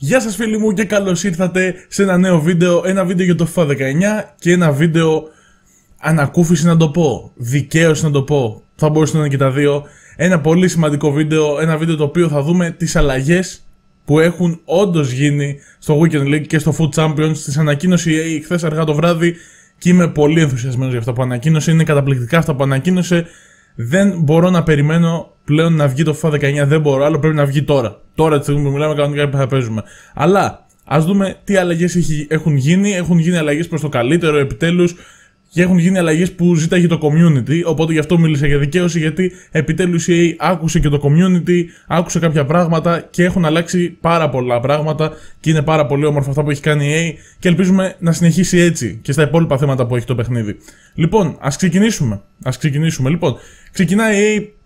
Γεια σας φίλοι μου και καλώς ήρθατε σε ένα νέο βίντεο, ένα βίντεο για το FIFA 19 και ένα βίντεο ανακούφιση να το πω, δικαίωση να το πω, θα μπορούσε να είναι και τα δύο ένα πολύ σημαντικό βίντεο, ένα βίντεο το οποίο θα δούμε τις αλλαγές που έχουν όντως γίνει στο Weekend League και στο Food Champions στις ανακοίνωση EA e χθες αργά το βράδυ και είμαι πολύ ενθουσιασμένος για αυτό που ανακοίνωσε, είναι καταπληκτικά αυτά που ανακοίνωσε δεν μπορώ να περιμένω πλέον να βγει το FIFA 19. Δεν μπορώ, άλλο πρέπει να βγει τώρα. Τώρα τη στιγμή που μιλάμε, κανονικά θα παίζουμε. Αλλά ας δούμε τι αλλαγές έχουν γίνει. Έχουν γίνει αλλαγές προς το καλύτερο επιτέλους και έχουν γίνει αλλαγές που ζήταγε το community. Οπότε γι' αυτό μίλησα για δικαίωση, γιατί επιτέλους η EA άκουσε και το community, άκουσε κάποια πράγματα και έχουν αλλάξει πάρα πολλά πράγματα. Και είναι πάρα πολύ όμορφα αυτά που έχει κάνει η EA και ελπίζουμε να συνεχίσει έτσι και στα υπόλοιπα θέματα που έχει το παιχνίδι. Λοιπόν, ας ξεκινήσουμε. Ας ξεκινήσουμε. Λοιπόν, ξεκινάει η EA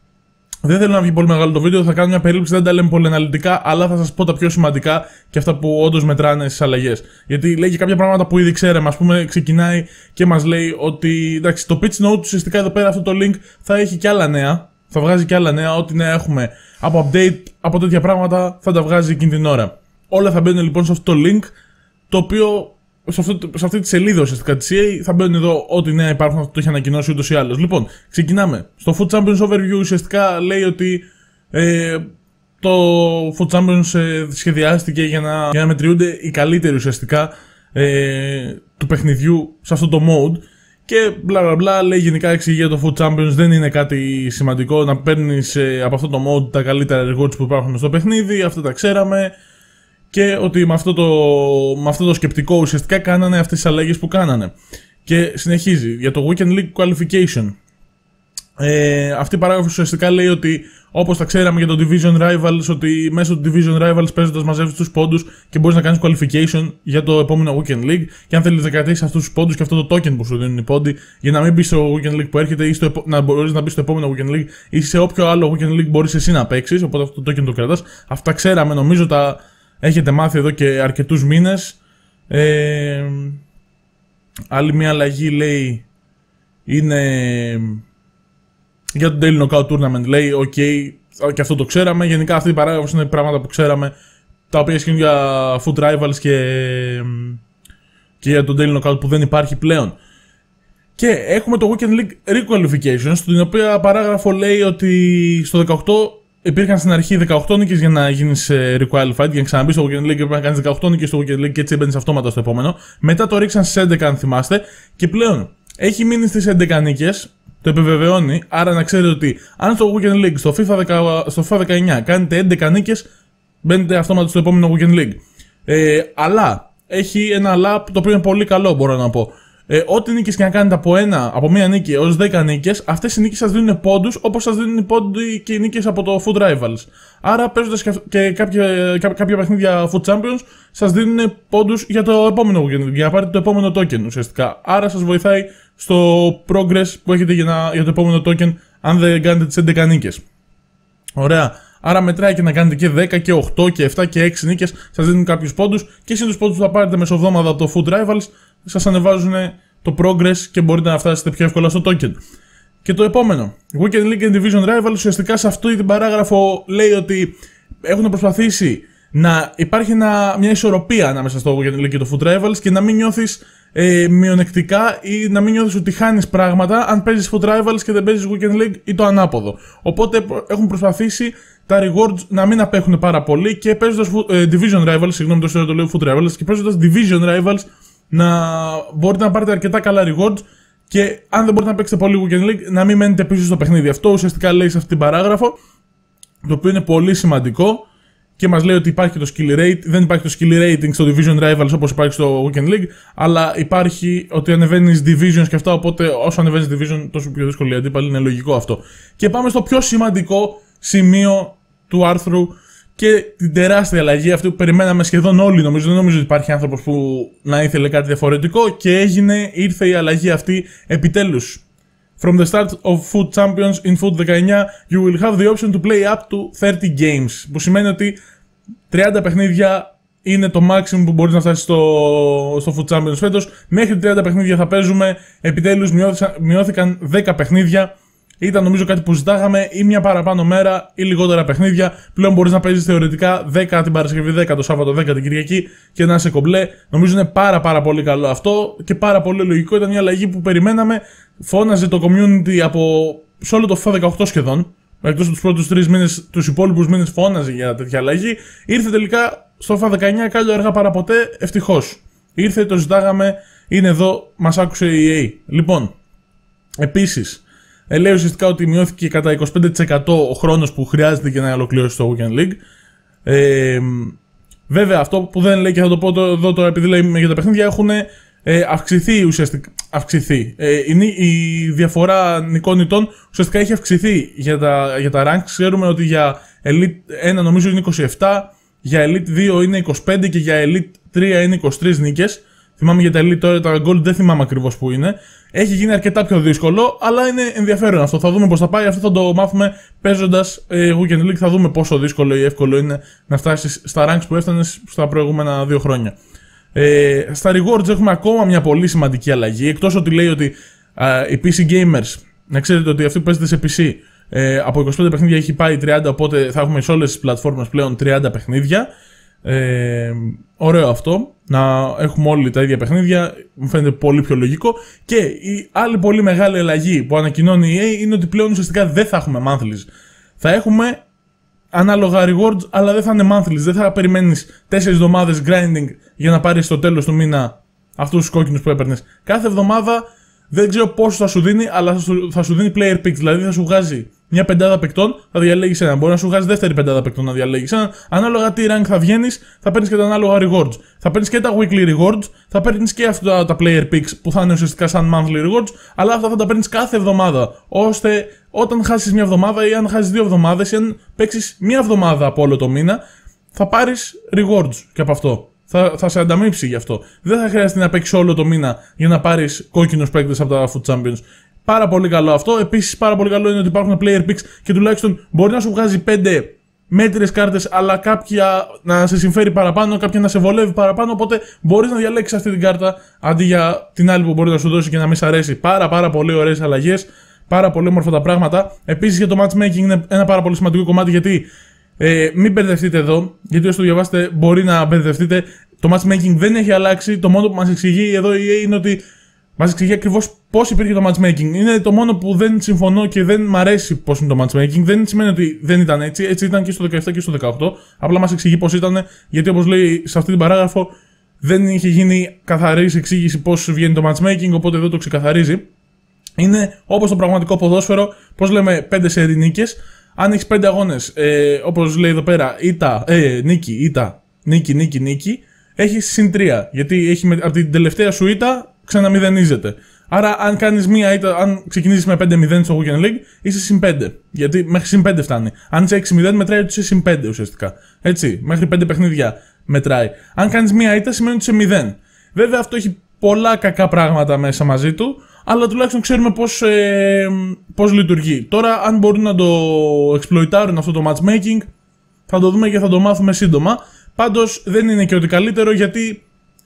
δεν θέλω να βγει πολύ μεγάλο το βίντεο, θα κάνω μια περίληψη, δεν τα λέμε πολύ αναλυτικά, αλλά θα σας πω τα πιο σημαντικά και αυτά που όντως μετράνε στις αλλαγές. Γιατί λέει και κάποια πράγματα που ήδη ξέραμε. Ας πούμε, ξεκινάει και μας λέει ότι εντάξει, το pitch note ουσιαστικά εδώ πέρα αυτό το link θα έχει και άλλα νέα. Θα βγάζει και άλλα νέα, ό,τι νέα έχουμε από update, από τέτοια πράγματα θα τα βγάζει εκείνη την ώρα. Όλα θα μπαίνουν λοιπόν σε αυτό το link, το οποίο σε, αυτό, σε αυτή τη σελίδα ουσιαστικά της CA θα μπαίνουν εδώ ό,τι νέα υπάρχουν, αυτό το έχει ανακοινώσει ούτως ή άλλως. Λοιπόν, ξεκινάμε. Στο Food Champions Overview ουσιαστικά λέει ότι ε, το Food Champions ε, σχεδιάστηκε για να, για να μετριούνται οι καλύτεροι ουσιαστικά ε, του παιχνιδιού σε αυτό το mode. Και μπλα μπλα μπλα λέει γενικά εξηγεί το Food Champions δεν είναι κάτι σημαντικό να παίρνεις ε, από αυτό το mode τα καλύτερα rewards που υπάρχουν στο παιχνίδι, αυτά τα ξέραμε και ότι με αυτό το, με αυτό το σκεπτικό ουσιαστικά κάνανε αυτές τις αλλαγές που κάνανε. Και συνεχίζει για το Weekend League Qualification. Ε, αυτή η παράγραφος ουσιαστικά λέει ότι όπως τα ξέραμε για το Division Rivals ότι μέσω του Division Rivals παίζοντας μαζεύεις τους πόντους και μπορείς να κάνεις qualification για το επόμενο Weekend League και αν θέλεις να κρατήσεις αυτούς τους πόντους και αυτό το token που σου δίνουν οι πόντοι για να μην μπεις στο Weekend League που έρχεται ή στο, να μπορείς να μπεις στο επόμενο Weekend League ή σε όποιο άλλο Weekend League μπορείς εσύ να παίξεις οπότε αυτό το token το κρατάς. Αυτά ξέραμε νομίζω τα, έχετε μάθει εδώ και αρκετούς μήνες. Ε, άλλη μια αλλαγή λέει είναι για το Daily Knockout Tournament. Λέει, οκ, okay, και αυτό το ξέραμε. Γενικά αυτή η παράγραφος είναι πράγματα που ξέραμε, τα οποία ισχύουν για Food Rivals και, και για το Daily Knockout που δεν υπάρχει πλέον. Και έχουμε το Weekend League Requalification, στην οποία παράγραφο λέει ότι στο 18 υπήρχαν στην αρχή 18 νίκες για να γίνεις ε, requalified, για να ξαναμπείς στο Weekend League και πρέπει να κάνεις 18 νίκες στο Weekend League και έτσι έμπαινες αυτόματα στο επόμενο. Μετά το ρίξαν στι 11, αν θυμάστε, και πλέον έχει μείνει στις 11 νίκες. Το επιβεβαιώνει, άρα να ξέρετε ότι αν στο Weekend League, στο FIFA, στο FIFA 19, κάνετε 11 νίκες, μπαίνετε αυτόματα στο επόμενο Weekend League. Ε, αλλά έχει ένα lap το οποίο είναι πολύ καλό, μπορώ να πω. Ε, ό,τι νίκες και να κάνετε από, ένα, από μία νίκη έως 10 νίκες, αυτές οι νίκες σας δίνουν πόντους όπως σας δίνουν οι πόντοι και οι νίκες από το Food Rivals. Άρα, παίζοντας και κάποια, κάποια παιχνίδια Food Champions, σας δίνουν πόντους για το επόμενο για να πάρετε το επόμενο token ουσιαστικά. Άρα, σας βοηθάει στο progress που έχετε για, το επόμενο token, αν δεν κάνετε τις 11 νίκες. Ωραία. Άρα μετράει και να κάνετε και 10 και 8 και 7 και 6 νίκες. Σας δίνουν κάποιους πόντους και εσύ τους πόντους θα πάρετε μεσοβόμαδα από το Food Rivals, Σας ανεβάζουν το progress και μπορείτε να φτάσετε πιο εύκολα στο token. Και το επόμενο, Weekend League and Division Rivals, ουσιαστικά σε αυτή την παράγραφο λέει ότι έχουν προσπαθήσει να υπάρχει ένα, μια ισορροπία ανάμεσα στο Weekend League και το Foot Rivals και να μην νιώθεις ε, μειονεκτικά ή να μην νιώθεις ότι χάνεις πράγματα αν παίζεις Foot Rivals και δεν παίζεις Weekend League ή το ανάποδο. Οπότε έχουν προσπαθήσει τα rewards να μην απέχουν πάρα πολύ και παίζοντας ε, Division Rivals, συγγνώμη το λέω Foot Rivals, και παίζοντας Division Rivals να μπορείτε να πάρετε αρκετά καλά rewards και αν δεν μπορείτε να παίξετε πολύ Weekend League, να μην μένετε πίσω στο παιχνίδι. Αυτό ουσιαστικά λέει σε αυτήν την παράγραφο, το οποίο είναι πολύ σημαντικό και μας λέει ότι υπάρχει το skill rate, δεν υπάρχει το skill rating στο Division Rivals όπως υπάρχει στο Weekend League, αλλά υπάρχει ότι ανεβαίνεις divisions και αυτά. Οπότε, όσο ανεβαίνεις division, τόσο πιο δύσκολη αντίπαλη. Είναι λογικό αυτό. Και πάμε στο πιο σημαντικό σημείο του άρθρου και την τεράστια αλλαγή αυτή που περιμέναμε σχεδόν όλοι. Νομίζω, δεν νομίζω ότι υπάρχει άνθρωπος που να ήθελε κάτι διαφορετικό και έγινε, ήρθε η αλλαγή αυτή επιτέλους. From the start of Food Champions in Food 19, you will have the option to play up to 30 games. Που σημαίνει ότι 30 παιχνίδια είναι το maximum που μπορείς να φτάσεις στο, στο Food Champions φέτος. Μέχρι 30 παιχνίδια θα παίζουμε. Επιτέλους μειώθηκαν 10 παιχνίδια ήταν νομίζω κάτι που ζητάγαμε ή μια παραπάνω μέρα ή λιγότερα παιχνίδια. Πλέον μπορείς να παίζεις θεωρητικά 10 την Παρασκευή, 10 το Σάββατο, 10 την Κυριακή και να σε κομπλέ. Νομίζω είναι πάρα πάρα πολύ καλό αυτό και πάρα πολύ λογικό. Ήταν μια αλλαγή που περιμέναμε. Φώναζε το community από σε όλο το FIFA 18 σχεδόν. Εκτός τους πρώτους τρεις μήνες, τους υπόλοιπους μήνες φώναζε για τέτοια αλλαγή. Ήρθε τελικά στο fa 19, κάλιο αργά παρά ποτέ, ευτυχώς. Ήρθε, το ζητάγαμε, είναι εδώ, μας άκουσε η EA. Λοιπόν, επίσης, ε, λέει ουσιαστικά ότι μειώθηκε κατά 25% ο χρόνος που χρειάζεται για να ολοκληρώσει το Weekend League. Ε, βέβαια, αυτό που δεν λέει και θα το πω εδώ τώρα επειδή λέει για τα παιχνίδια, έχουν ε, αυξηθεί ουσιαστικά. Αυξηθεί. Ε, η, διαφορά νικών ητών ουσιαστικά έχει αυξηθεί για τα, για τα ranks. Ξέρουμε ότι για Elite 1 νομίζω είναι 27, για Elite 2 είναι 25 και για Elite 3 είναι 23 νίκες. Θυμάμαι για τα Elite τώρα τα Gold δεν θυμάμαι ακριβώς που είναι. Έχει γίνει αρκετά πιο δύσκολο, αλλά είναι ενδιαφέρον αυτό. Θα δούμε πώς θα πάει. Αυτό θα το μάθουμε παίζοντας ε, League. Θα δούμε πόσο δύσκολο ή εύκολο είναι να φτάσεις στα ranks που έφτανες στα προηγούμενα δύο χρόνια. Ε, στα rewards έχουμε ακόμα μια πολύ σημαντική αλλαγή. Εκτός ότι λέει ότι οι PC gamers, να ξέρετε ότι αυτοί που παίζετε σε PC, ε, από 25 παιχνίδια έχει πάει 30, οπότε θα έχουμε σε όλες τις πλατφόρμες πλέον 30 παιχνίδια. Ε, ωραίο αυτό, να έχουμε όλοι τα ίδια παιχνίδια, μου φαίνεται πολύ πιο λογικό. Και η άλλη πολύ μεγάλη αλλαγή που ανακοινώνει η EA ε είναι ότι πλέον ουσιαστικά δεν θα έχουμε monthlies. Θα έχουμε ανάλογα rewards, αλλά δεν θα είναι monthlies. Δεν θα περιμένεις 4 εβδομάδες grinding για να πάρεις στο τέλος του μήνα αυτούς τους κόκκινους που έπαιρνες. Κάθε εβδομάδα δεν ξέρω πόσο θα σου δίνει, αλλά θα σου, θα σου δίνει player picks. Δηλαδή θα σου βγάζει μια πεντάδα παικτών, θα διαλέγεις ένα. Μπορεί να σου βγάζει δεύτερη πεντάδα παικτών να διαλέγεις ένα. Ανάλογα τι rank θα βγαίνεις, θα παίρνεις και τα ανάλογα rewards. Θα παίρνεις και τα weekly rewards, θα παίρνεις και αυτά τα player picks που θα είναι ουσιαστικά σαν monthly rewards, αλλά αυτά θα τα παίρνεις κάθε εβδομάδα. Ώστε όταν χάσεις μια εβδομάδα ή αν χάσεις δύο εβδομάδες ή αν παίξεις μια εβδομάδα από όλο το μήνα, θα πάρεις rewards και από αυτό. Θα, θα σε ανταμείψει γι' αυτό. Δεν θα χρειάζεται να παίξεις όλο το μήνα για να πάρεις κόκκινους παίκτες από τα Food Champions. Πάρα πολύ καλό αυτό. Επίσης, πάρα πολύ καλό είναι ότι υπάρχουν player picks και τουλάχιστον μπορεί να σου βγάζει 5 μέτρες κάρτες, αλλά κάποια να σε συμφέρει παραπάνω, κάποια να σε βολεύει παραπάνω. Οπότε μπορείς να διαλέξεις αυτή την κάρτα αντί για την άλλη που μπορεί να σου δώσει και να μην σ' αρέσει. Πάρα, πάρα πολύ ωραίες αλλαγές. Πάρα πολύ όμορφα τα πράγματα. Επίσης για το matchmaking είναι ένα πάρα πολύ σημαντικό κομμάτι γιατί ε, μην μπερδευτείτε εδώ, γιατί όσο το διαβάσετε μπορεί να μπερδευτείτε. Το matchmaking δεν έχει αλλάξει. Το μόνο που μας εξηγεί εδώ η e είναι ότι Μας εξηγεί ακριβώς πώς υπήρχε το matchmaking. Είναι το μόνο που δεν συμφωνώ και δεν μ' αρέσει πώς είναι το matchmaking. Δεν σημαίνει ότι δεν ήταν έτσι. Έτσι ήταν και στο 17 και στο 18. Απλά μας εξηγεί πώς ήταν, γιατί όπως λέει σε αυτή την παράγραφο, δεν είχε γίνει καθαρής εξήγηση πώς βγαίνει το matchmaking, οπότε εδώ το ξεκαθαρίζει. Είναι όπως το πραγματικό ποδόσφαιρο, πώς λέμε 5 σε νίκες. Αν έχεις 5 αγώνες, ε, όπως λέει εδώ πέρα, ήττα, ε, νίκη, ήττα, νίκη, νίκη, νίκη, έχεις συν 3. Γιατί έχει, από την τελευταία σου ήττα ξαναμηδενίζεται. Άρα, αν κάνεις μία ήττα, αν ξεκινήσεις με 5-0 στο Weekend League, είσαι συν 5. Γιατί μέχρι συν 5 φτάνει. Αν είσαι 6-0, μετράει ότι είσαι συν 5 ουσιαστικά. Έτσι, μέχρι 5 παιχνίδια μετράει. Αν κάνεις μία ήττα, σημαίνει ότι είσαι 0. Βέβαια, αυτό έχει πολλά κακά πράγματα μέσα μαζί του, αλλά τουλάχιστον ξέρουμε πώς ε, πώς λειτουργεί. Τώρα, αν μπορούν να το εξπλοϊτάρουν αυτό το matchmaking, θα το δούμε και θα το μάθουμε σύντομα. Πάντως δεν είναι και ότι καλύτερο, γιατί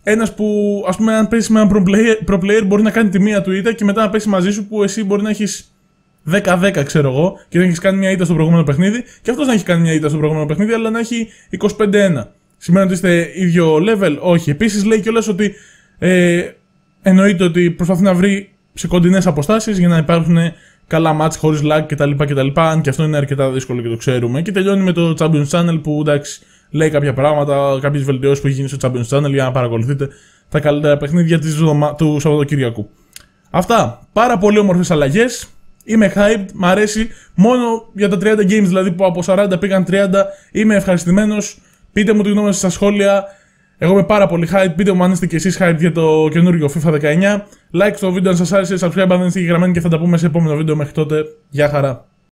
ένας που, ας πούμε, αν παίζει με έναν pro player, μπορεί να κάνει τη μία του ήττα και μετά να πέσει μαζί σου που εσύ μπορεί να έχεις 10-10, ξέρω εγώ, και να έχεις κάνει μια ήττα στο προηγούμενο παιχνίδι, και αυτός να έχει κάνει μια ήττα στο προηγούμενο παιχνίδι, αλλά να έχει 25-1. Σημαίνει ότι είστε ίδιο level, όχι. Επίσης λέει κιόλας ότι ε, εννοείται ότι προσπαθεί να βρει σε κοντινές αποστάσεις για να υπάρχουν καλά μάτς χωρίς lag κτλ. κτλ. Αν και αυτό είναι αρκετά δύσκολο και το ξέρουμε. Και τελειώνει με το Champions Channel που εντάξει λέει κάποια πράγματα, κάποιες βελτιώσεις που έχει γίνει στο Champions Channel για να παρακολουθείτε τα καλύτερα παιχνίδια της δομα... του Σαββατοκύριακου. Αυτά. Πάρα πολύ όμορφες αλλαγές. Είμαι hyped, μ' αρέσει. Μόνο για τα 30 games δηλαδή που από 40 πήγαν 30. Είμαι ευχαριστημένος. Πείτε μου τη γνώμη σας στα σχόλια. Εγώ είμαι πάρα πολύ hype. Πείτε μου αν είστε και εσείς hype για το καινούργιο FIFA 19. Like στο βίντεο αν σας άρεσε, subscribe αν δεν είστε και θα τα πούμε σε επόμενο βίντεο μέχρι τότε. Γεια χαρά.